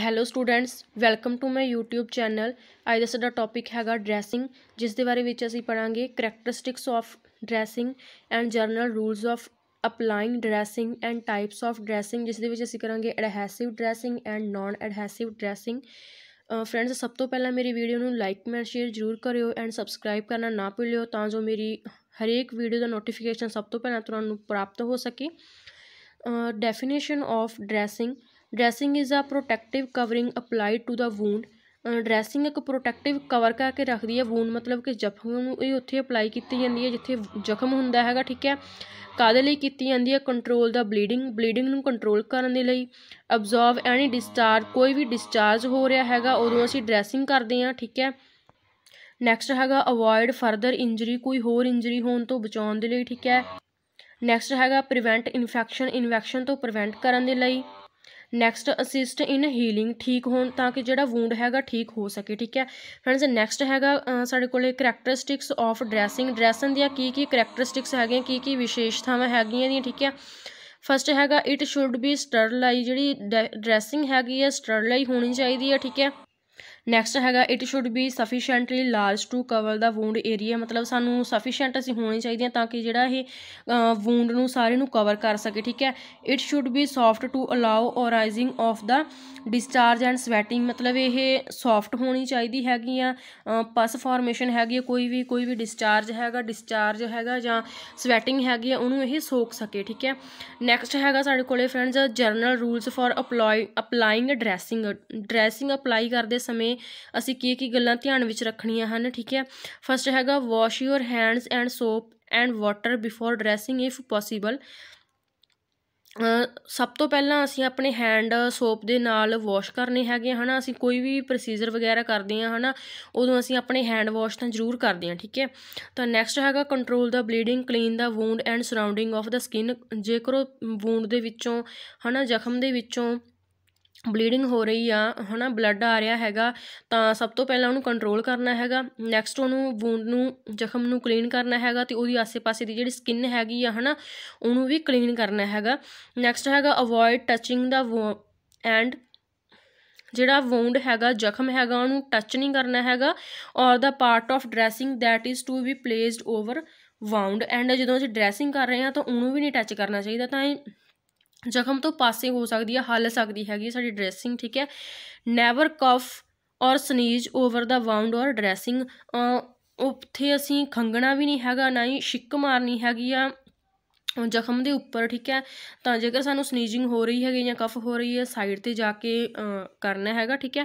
hello students welcome to my YouTube channel ਅੱਜ ਦਾ ਸਾਡਾ ਟੌਪਿਕ ਹੈਗਾ ਡਰੈਸਿੰਗ ਜਿਸ ਦੇ ਬਾਰੇ ਵਿੱਚ ਅਸੀਂ ਪੜਾਂਗੇ characteristics of dressing and general rules of applying dressing and types of dressing ਜਿਸ ਦੇ ਵਿੱਚ ਅਸੀਂ ਕਰਾਂਗੇ adhesive dressing and non adhesive dressing friends ਸਭ ਤੋਂ ਪਹਿਲਾਂ ਮੇਰੀ ਵੀਡੀਓ ਨੂੰ ਲਾਈਕ ਮੈਂ ਸ਼ੇਅਰ ਜ਼ਰੂਰ ਕਰਿਓ ਐਂਡ ਸਬਸਕ੍ਰਾਈਬ ਕਰਨਾ ਨਾ ਭੁੱਲਿਓ ਤਾਂ ਜੋ ਮੇਰੀ ਹਰੇਕ ਵੀਡੀਓ ਦਾ ਨੋਟੀਫਿਕੇਸ਼ਨ ਸਭ ਤੋਂ ਪਹਿਲਾਂ ਤੁਹਾਨੂੰ ਪ੍ਰਾਪਤ ਹੋ ਸਕੇ definition of dressing dressing is a protective covering applied to the wound dressing ਇੱਕ ਪ੍ਰੋਟੈਕਟਿਵ ਕਵਰ ਕਰਕੇ ਰੱਖਦੀ ਹੈ ਵੂਨ ਮਤਲਬ ਕਿ ਜ਼ਖਮ ਨੂੰ ਇਹ ਉੱਥੇ ਅਪਲਾਈ ਕੀਤੀ ਜਾਂਦੀ ਹੈ ਜਿੱਥੇ ਜ਼ਖਮ ਹੁੰਦਾ ਹੈਗਾ ਠੀਕ ਹੈ ਕਾਦੇ ਲਈ ਕੀਤੀ ਜਾਂਦੀ ਹੈ ਕੰਟਰੋਲ ਦਾ ਬਲੀਡਿੰਗ ਬਲੀਡਿੰਗ ਨੂੰ ਕੰਟਰੋਲ ਕਰਨ ਦੇ ਲਈ ਅਬਜ਼ਾਰਬ ਐਨੀ ਡਿਸਚਾਰਜ ਕੋਈ ਵੀ ਡਿਸਚਾਰਜ ਹੋ ਰਿਹਾ ਹੈਗਾ ਉਦੋਂ ਅਸੀਂ ਡਰੈਸਿੰਗ ਕਰਦੇ ਹਾਂ ਠੀਕ ਹੈ ਨੈਕਸਟ ਹੈਗਾ ਅਵੋਇਡ ਫਰਦਰ ਇੰਜਰੀ ਕੋਈ ਹੋਰ ਇੰਜਰੀ ਹੋਣ ਤੋਂ ਬਚਾਉਣ ਦੇ ਲਈ ਠੀਕ ਹੈ ਨੈਕਸਟ ਹੈਗਾ ਪ੍ਰੀਵੈਂਟ ਇਨਫੈਕਸ਼ਨ ਇਨਫੈਕਸ਼ਨ ਤੋਂ ਪ੍ਰੀਵੈਂਟ ਕਰਨ ਦੇ ਲਈ ਨੈਕਸਟ ਅਸਿਸਟ ਇਨ ਹੀਲਿੰਗ ਠੀਕ ਹੋਣ ਤਾਂ ਕਿ ਜਿਹੜਾ ਵੂੰਡ ਹੈਗਾ ਠੀਕ ਹੋ ਸਕੇ ਠੀਕ ਹੈ ਫਰੈਂਡਸ ਨੈਕਸਟ ਹੈਗਾ ਸਾਡੇ ਕੋਲੇ ਕੈਰੈਕਟਰਿਸਟਿਕਸ ਆਫ ਡਰੈਸਿੰਗ ਡਰੈਸਨ ਦੀਆਂ ਕੀ ਕੀ ਕੈਰੈਕਟਰਿਸਟਿਕਸ ਹੈਗੀਆਂ ਕੀ ਕੀ ਵਿਸ਼ੇਸ਼ਤਾਵਾਂ ਹੈਗੀਆਂ ਦੀਆਂ ਠੀਕ ਹੈ ਫਸਟ ਹੈਗਾ ਇਟ ਸ਼ੁੱਡ ਬੀ ਸਟਰਲਾਈ ਜਿਹੜੀ ਡਰੈਸਿੰਗ ਹੈਗੀ ਹੈ ਸਟਰਲਾਈ ਹੋਣੀ ਚਾਹੀਦੀ ਹੈ ਠੀਕ ਹੈ ਨੈਕਸਟ ਹੈਗਾ it should be sufficiently large to cover the wound area ਮਤਲਬ ਸਾਨੂੰ ਸਫੀਸ਼ੀਐਂਟ ਅਸੀਂ ਹੋਣੀ ਚਾਹੀਦੀਆਂ ਤਾਂ ਕਿ ਜਿਹੜਾ ਇਹ ਵੂੰਡ ਨੂੰ ਸਾਰੇ ਨੂੰ ਕਵਰ ਕਰ ਸਕੇ ਠੀਕ ਹੈ it should be soft to allow arising of the discharge and sweating ਮਤਲਬ ਇਹ ਸੌਫਟ ਹੋਣੀ ਚਾਹੀਦੀ ਹੈਗੀ ਆ ਪਸ ਫਾਰਮੇਸ਼ਨ ਹੈਗੀ ਕੋਈ ਵੀ ਕੋਈ ਵੀ ਡਿਸਚਾਰਜ ਹੈਗਾ ਡਿਸਚਾਰਜ ਹੈਗਾ ਜਾਂ ਸਵੈਟਿੰਗ ਹੈਗੀ ਆ ਉਹਨੂੰ ਇਹ ਸੋਖ ਸਕੇ ਠੀਕ ਹੈ ਨੈਕਸਟ ਹੈਗਾ ਸਾਡੇ ਕੋਲੇ friends general rules for apply applying dressing dressing apply ਕਰਦੇ ਸਮੇਂ ਨੇ ਅਸੀਂ ਕੀ ਕੀ ਗੱਲਾਂ ਧਿਆਨ ਵਿੱਚ ਰੱਖਣੀਆਂ ਹਨ ਠੀਕ ਹੈ ਫਸਟ ਹੈਗਾ wash your hands and soap and water before dressing if possible ਸਭ ਤੋਂ ਪਹਿਲਾਂ ਅਸੀਂ ਆਪਣੇ ਹੈਂਡ ਸੋਪ ਦੇ ਨਾਲ ਵਾਸ਼ ਕਰਨੇ ਹੈਗੇ ਹਨਾ ਅਸੀਂ ਕੋਈ ਵੀ ਪ੍ਰੋਸੀਜਰ ਵਗੈਰਾ ਕਰਦੇ ਹਾਂ ਹਨਾ ਉਦੋਂ ਅਸੀਂ ਆਪਣੇ ਹੈਂਡ ਵਾਸ਼ ਤਾਂ ਜ਼ਰੂਰ ਕਰਦੇ ਹਾਂ ਠੀਕ ਹੈ ਤਾਂ ਨੈਕਸਟ ਹੈਗਾ control the bleeding clean the wound and surrounding of the skin ਜੇਕਰ ਉਹ ਵੂੰਡ ਦੇ ਵਿੱਚੋਂ ਹਨਾ ਜ਼ਖਮ ਦੇ ਵਿੱਚੋਂ ਬਲੀਡਿੰਗ ਹੋ ਰਹੀ ਆ ਹਨਾ ਬਲੱਡ ਆ ਰਿਹਾ ਹੈਗਾ ਤਾਂ ਸਭ ਤੋਂ ਪਹਿਲਾਂ ਉਹਨੂੰ ਕੰਟਰੋਲ ਕਰਨਾ ਹੈਗਾ ਨੈਕਸਟ ਉਹਨੂੰ ਵੂੰਡ ਨੂੰ ਜ਼ਖਮ ਨੂੰ ਕਲੀਨ ਕਰਨਾ ਹੈਗਾ ਤੇ ਉਹਦੀ ਆਸ ਪਾਸੇ ਦੀ ਜਿਹੜੀ ਸਕਿਨ ਹੈਗੀ ਆ ਹਨਾ ਉਹਨੂੰ ਵੀ ਕਲੀਨ ਕਰਨਾ ਹੈਗਾ ਨੈਕਸਟ ਹੈਗਾ ਅਵੋਇਡ ਟੱਚਿੰਗ ਦਾ ਐਂਡ ਜਿਹੜਾ ਵੂੰਡ ਹੈਗਾ ਜ਼ਖਮ ਹੈਗਾ ਉਹਨੂੰ ਟੱਚ ਨਹੀਂ ਕਰਨਾ ਹੈਗਾ or the part of dressing that is to be placed over wound and ਜਦੋਂ ਅਸੀਂ ਡਰੈਸਿੰਗ ਕਰ ਰਹੇ ਹਾਂ ਤਾਂ ਉਹਨੂੰ ਵੀ ਨਹੀਂ ਟੱਚ ਕਰਨਾ ਚਾਹੀਦਾ ਤਾਂ ਜ਼ਖਮ ਤੋਂ ਪਾਸੇ ਹੋ ਸਕਦੀ ਹੈ ਹੱਲ ਸਕਦੀ ਹੈਗੀ ਸਾਡੀ ਡਰੈਸਿੰਗ ਠੀਕ ਹੈ ਨੈਵਰ ਕਫ ਔਰ ਸਨੀਜ ਓਵਰ ਦਾ ਵਾਉਂਡ ਔਰ ਡਰੈਸਿੰਗ ਉੱਥੇ ਅਸੀਂ ਖੰਗਣਾ ਵੀ ਨਹੀਂ ਹੈਗਾ ਨਾ ਹੀ ਛਿੱਕ ਮਾਰਨੀ ਹੈਗੀ ਆ ਜ਼ਖਮ ਦੇ ਉੱਪਰ ਠੀਕ ਹੈ ਤਾਂ ਜੇਕਰ ਸਾਨੂੰ ਸਨੀਜਿੰਗ ਹੋ ਰਹੀ ਹੈਗੀ ਜਾਂ ਕਫ ਹੋ ਰਹੀ ਹੈ ਸਾਈਡ ਤੇ ਜਾ ਕੇ ਕਰਨਾ ਹੈਗਾ ਠੀਕ ਹੈ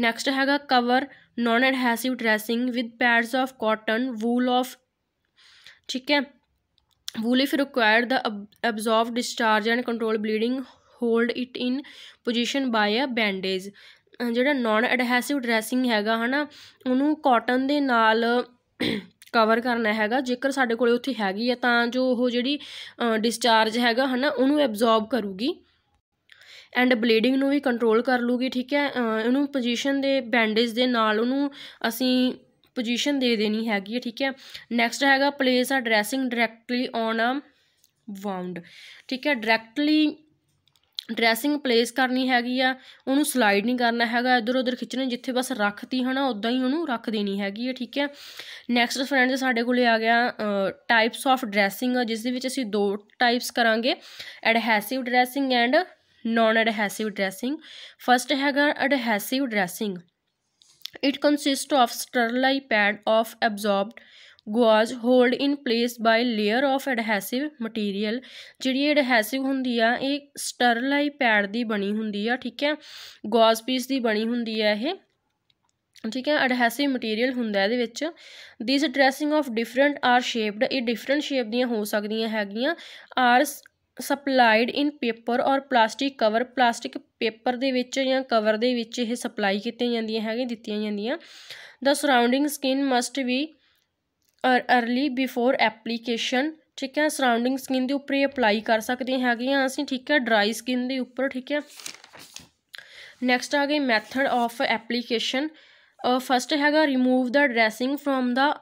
ਨੈਕਸਟ ਹੈਗਾ cover non adhesive dressing with pads of cotton wool of ਠੀਕ ਹੈ wool if required the ab absorb discharge and control bleeding hold it in position by a ਜਿਹੜਾ ਨਾਨ ਐਡਹੈਸਿਵ ਡਰੈਸਿੰਗ ਹੈਗਾ ਹਨਾ ਉਹਨੂੰ ਕਾਟਨ ਦੇ ਨਾਲ ਕਵਰ ਕਰਨਾ ਹੈਗਾ ਜੇਕਰ ਸਾਡੇ ਕੋਲੇ ਉੱਥੇ ਹੈਗੀ ਆ ਤਾਂ ਜੋ ਉਹ ਜਿਹੜੀ ਡਿਸਚਾਰਜ ਹੈਗਾ ਹਨਾ ਉਹਨੂੰ ਐਬਜ਼ੌਰਬ ਕਰੂਗੀ ਐਂਡ ਬਲੀਡਿੰਗ ਨੂੰ ਵੀ ਕੰਟਰੋਲ ਕਰ ਲੂਗੀ ਠੀਕ ਹੈ ਉਹਨੂੰ ਪੋਜੀਸ਼ਨ ਦੇ ਬੈਂਡੇਜ ਦੇ ਨਾਲ ਉਹਨੂੰ ਅਸੀਂ ਪੋਜੀਸ਼ਨ ਦੇ ਦੇਣੀ ਹੈਗੀ ਹੈ ਠੀਕ ਹੈ ਨੈਕਸਟ ਹੈਗਾ place a dressing directly on a wound ਠੀਕ ਹੈ ਡਾਇਰੈਕਟਲੀ ਡਰੈਸਿੰਗ ਪਲੇਸ ਕਰਨੀ ਹੈਗੀ ਆ ਉਹਨੂੰ ਸਲਾਈਡ ਨਹੀਂ ਕਰਨਾ ਹੈਗਾ ਇਧਰ ਉਧਰ ਖਿੱਚਣਾ ਜਿੱਥੇ ਬਸ ਰੱਖਤੀ ਹਨਾ ਉਦਾਂ ਹੀ ਉਹਨੂੰ ਰੱਖ ਦੇਣੀ ਹੈਗੀ ਆ ਠੀਕ ਹੈ ਨੈਕਸਟ ਫਰੈਂਡ ਸਾਡੇ ਕੋਲੇ ਆ ਗਿਆ ਟਾਈਪਸ ਆਫ ਡਰੈਸਿੰਗ ਜਿਸ ਦੇ ਵਿੱਚ ਅਸੀਂ ਦੋ ਟਾਈਪਸ ਕਰਾਂਗੇ adhesive dressing and non adhesive dressing first ਹੈਗਾ adhesive dressing It consists of sterile pad of absorbed gauze hold in place by layer of adhesive material ਜਿਹੜੀ ਐਡਹੈਸਿਵ ਹੁੰਦੀ ਆ ਇਹ sterile ਪੈਡ ਦੀ ਬਣੀ ਹੁੰਦੀ ਆ ਠੀਕ ਹੈ gauze ਪੀਸ ਦੀ ਬਣੀ ਹੁੰਦੀ ਆ ਇਹ ਠੀਕ ਹੈ ਐਡਹੈਸਿਵ ਮਟੀਰੀਅਲ ਹੁੰਦਾ ਇਹਦੇ ਵਿੱਚ these dressing of different are shaped ਇਹ ਡਿਫਰੈਂਟ ਸ਼ੇਪ ਦੀਆਂ ਹੋ ਸਕਦੀਆਂ ਹੈਗੀਆਂ are supplied in paper or plastic cover plastic paper ਦੇ ਵਿੱਚ ਜਾਂ ਕਵਰ ਦੇ ਵਿੱਚ ਇਹ ਸਪਲਾਈ ਕੀਤੀਆਂ ਜਾਂਦੀਆਂ ਹੈਗੀਆਂ ਦਿੱਤੀਆਂ ਜਾਂਦੀਆਂ ਦਾ surrounding skin must be early before application ਠੀਕ ਹੈ ਸਰਾਊਂਡਿੰਗ ਸਕਿਨ ਦੇ ਉੱਪਰ ਇਹ ਅਪਲਾਈ ਕਰ ਸਕਦੇ ਹੈਗੀਆਂ ਅਸੀਂ ਠੀਕ ਹੈ ਡਰਾਈ ਸਕਿਨ ਦੇ ਉੱਪਰ ਠੀਕ ਹੈ ਨੈਕਸਟ ਆ ਗਈ ਮੈਥਡ ਆਫ ਐਪਲੀਕੇਸ਼ਨ ਫਸਟ ਹੈਗਾ remove the dressing from the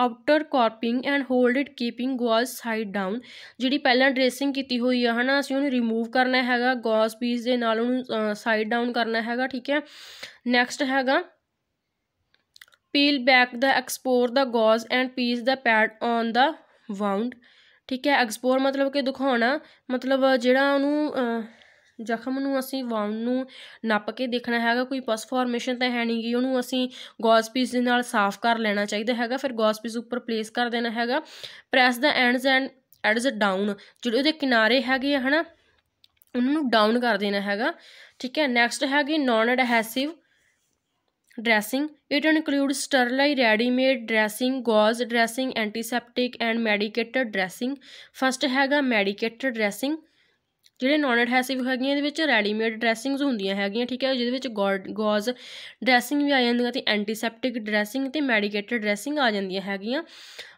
outer wrapping and hold it keeping gauze side down ਜਿਹੜੀ ਪਹਿਲਾਂ ਡਰੈਸਿੰਗ ਕੀਤੀ ਹੋਈ ਆ ਹਨਾ ਅਸੀਂ ਉਹਨੂੰ ਰਿਮੂਵ ਕਰਨਾ ਹੈਗਾ ਗੌਜ਼ ਪੀਸ ਦੇ ਨਾਲ ਉਹਨੂੰ ਸਾਈਡ ਡਾਊਨ ਕਰਨਾ ਹੈਗਾ ਠੀਕ ਹੈ ਨੈਕਸਟ ਹੈਗਾ peel back the expose the gauze and place the pad on the wound ਠੀਕ ਹੈ ਐਕਸਪੋਰ ਮਤਲਬ ਕਿ ਦਿਖਾਉਣਾ ਮਤਲਬ ਜਿਹੜਾ ਉਹਨੂੰ ਜ਼ਖਮ ਨੂੰ ਅਸੀਂ ਵਾਉਂਡ ਨੂੰ ਨੱਪ ਕੇ ਦੇਖਣਾ ਹੈਗਾ ਕੋਈ ਪਸ ਫਾਰਮੇਸ਼ਨ ਤਾਂ ਹੈ ਨਹੀਂਗੀ ਉਹਨੂੰ ਅਸੀਂ ਗੌਜ਼ ਪੀਸ ਦੇ ਨਾਲ ਸਾਫ਼ ਕਰ ਲੈਣਾ ਚਾਹੀਦਾ ਹੈਗਾ ਫਿਰ ਗੌਜ਼ ਪੀਸ ਉੱਪਰ ਪਲੇਸ ਕਰ ਦੇਣਾ ਹੈਗਾ press the ends and edges down ਜਿਹੜੇ ਉਹਦੇ ਕਿਨਾਰੇ ਹੈਗੇ ਆ ਹਨਾ ਉਹਨਾਂ ਨੂੰ ਡਾਊਨ ਕਰ ਦੇਣਾ ਹੈਗਾ ਠੀਕ ਹੈ ਨੈਕਸਟ ਹੈਗੀ non adhesive dressing it include sterile readymade dressing gauze dressing antiseptic and medicated dressing first ਹੈਗਾ ਮੈਡੀਕੇਟਡ ਡਰੈਸਿੰਗ ਜਿਹੜੇ ਨਾਨ ਐਡਹੈਸਿਵ ਹੈਗੀਆਂ ਇਹਦੇ ਵਿੱਚ ਰੈਡੀਮੇਡ ਡਰੈਸਿੰਗਸ ਹੁੰਦੀਆਂ ਹੈਗੀਆਂ ਠੀਕ ਹੈ ਜਿਹਦੇ ਵਿੱਚ ਗੌਜ਼ ਡਰੈਸਿੰਗ ਵੀ ਆ ਜਾਂਦੀਆਂ ਤੇ ਐਂਟੀਸੈਪਟਿਕ ਡਰੈਸਿੰਗ ਤੇ ਮੈਡੀਕੇਟਡ ਡਰੈਸਿੰਗ ਆ ਜਾਂਦੀਆਂ ਹੈਗੀਆਂ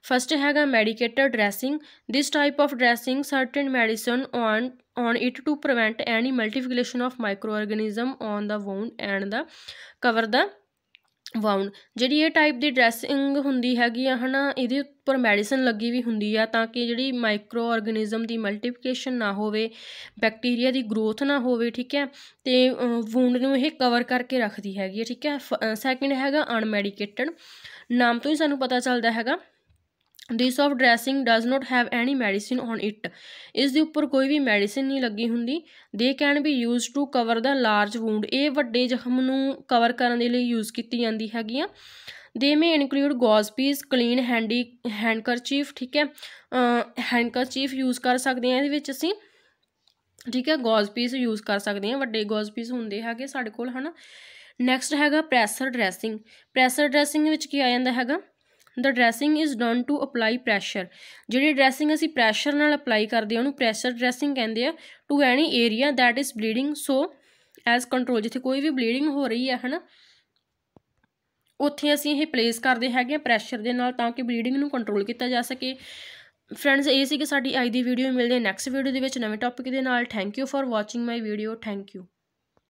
ਫਸਟ ਹੈਗਾ medicated dressing this type of dressing certain medicine on on it to prevent any multiplication of microorganism on the wound and the cover the wound ਜਿਹੜੀ ਇਹ ਟਾਈਪ ਦੀ dressing ਹੁੰਦੀ ਹੈਗੀ ਆ ਹਨਾ ਇਹਦੇ ਉੱਪਰ ਮੈਡੀਸਨ ਲੱਗੀ ਵੀ ਹੁੰਦੀ ਆ ਤਾਂ ਕਿ ਜਿਹੜੀ ਮਾਈਕਰੋ ਆਰਗੇਨਿਜ਼ਮ ਦੀ ਮਲਟੀਪਲੀਕੇਸ਼ਨ ਨਾ ਹੋਵੇ ਬੈਕਟੀਰੀਆ ਦੀ ਗਰੋਥ ਨਾ ਹੋਵੇ ਠੀਕ ਹੈ ਤੇ ਵੂੰਡ ਨੂੰ ਇਹ ਕਵਰ ਕਰਕੇ ਰੱਖਦੀ ਹੈਗੀ ਠੀਕ ਹੈ ਸੈਕਿੰਡ ਹੈਗਾ ਅਨਮੈਡੀਕੇਟਡ ਨਾਮ ਤੋਂ ਹੀ ਸਾਨੂੰ ਪਤਾ ਚੱਲਦਾ ਹੈਗਾ this of dressing does not have any medicine on it ਇਸ ਦੇ ਉੱਪਰ ਕੋਈ ਵੀ ਮੈਡੀਸਿਨ ਨਹੀਂ ਲੱਗੀ ਹੁੰਦੀ they can be used to cover the large wound ਇਹ ਵੱਡੇ ਜ਼ਖਮ ਨੂੰ ਕਵਰ ਕਰਨ ਦੇ ਲਈ ਯੂਜ਼ ਕੀਤੀ ਜਾਂਦੀ ਹੈਗੀ ਆ they may include gauze piece clean handy handkerchief ਠੀਕ ਹੈ ਹੈਂਡਕਰਚੀਫ ਯੂਜ਼ ਕਰ ਸਕਦੇ ਆ ਇਹਦੇ ਵਿੱਚ ਅਸੀਂ ਠੀਕ ਹੈ ਗੌਜ਼ ਪੀਸ ਯੂਜ਼ ਕਰ ਸਕਦੇ ਆ ਵੱਡੇ ਗੌਜ਼ ਪੀਸ ਹੁੰਦੇ ਹੈਗੇ ਸਾਡੇ ਕੋਲ ਹਨਾ ਨੈਕਸਟ ਹੈਗਾ ਪ੍ਰੈਸਰ ਡਰੈਸਿੰਗ ਪ੍ਰੈਸਰ ਡਰੈਸਿੰਗ ਵਿੱਚ ਕੀ ਆ ਜਾਂਦਾ ਹੈਗਾ the dressing is done to apply pressure ਜਿਹੜੀ ਡਰੈਸਿੰਗ ਅਸੀਂ ਪ੍ਰੈਸ਼ਰ ਨਾਲ ਅਪਲਾਈ ਕਰਦੇ ਹਾਂ ਉਹਨੂੰ ਪ੍ਰੈਸ਼ਰ ਡਰੈਸਿੰਗ ਕਹਿੰਦੇ ਆ to any area that is bleeding so as control ਜਿੱਥੇ ਕੋਈ ਵੀ ਬਲੀਡਿੰਗ ਹੋ ਰਹੀ ਹੈ ਹਨਾ ਉੱਥੇ ਅਸੀਂ ਇਹ ਪਲੇਸ ਕਰਦੇ ਹੈਗੇ ਪ੍ਰੈਸ਼ਰ ਦੇ ਨਾਲ ਤਾਂ ਕਿ ਬਲੀਡਿੰਗ ਨੂੰ ਕੰਟਰੋਲ ਕੀਤਾ ਜਾ ਸਕੇ ਫਰੈਂਡਸ ਇਹ ਸੀ ਕਿ ਸਾਡੀ ਅੱਜ ਦੀ ਵੀਡੀਓ ਮਿਲਦੇ ਨੈਕਸਟ ਵੀਡੀਓ ਦੇ ਵਿੱਚ ਨਵੇਂ ਟੌਪਿਕ ਦੇ ਨਾਲ thank you for watching my video thank you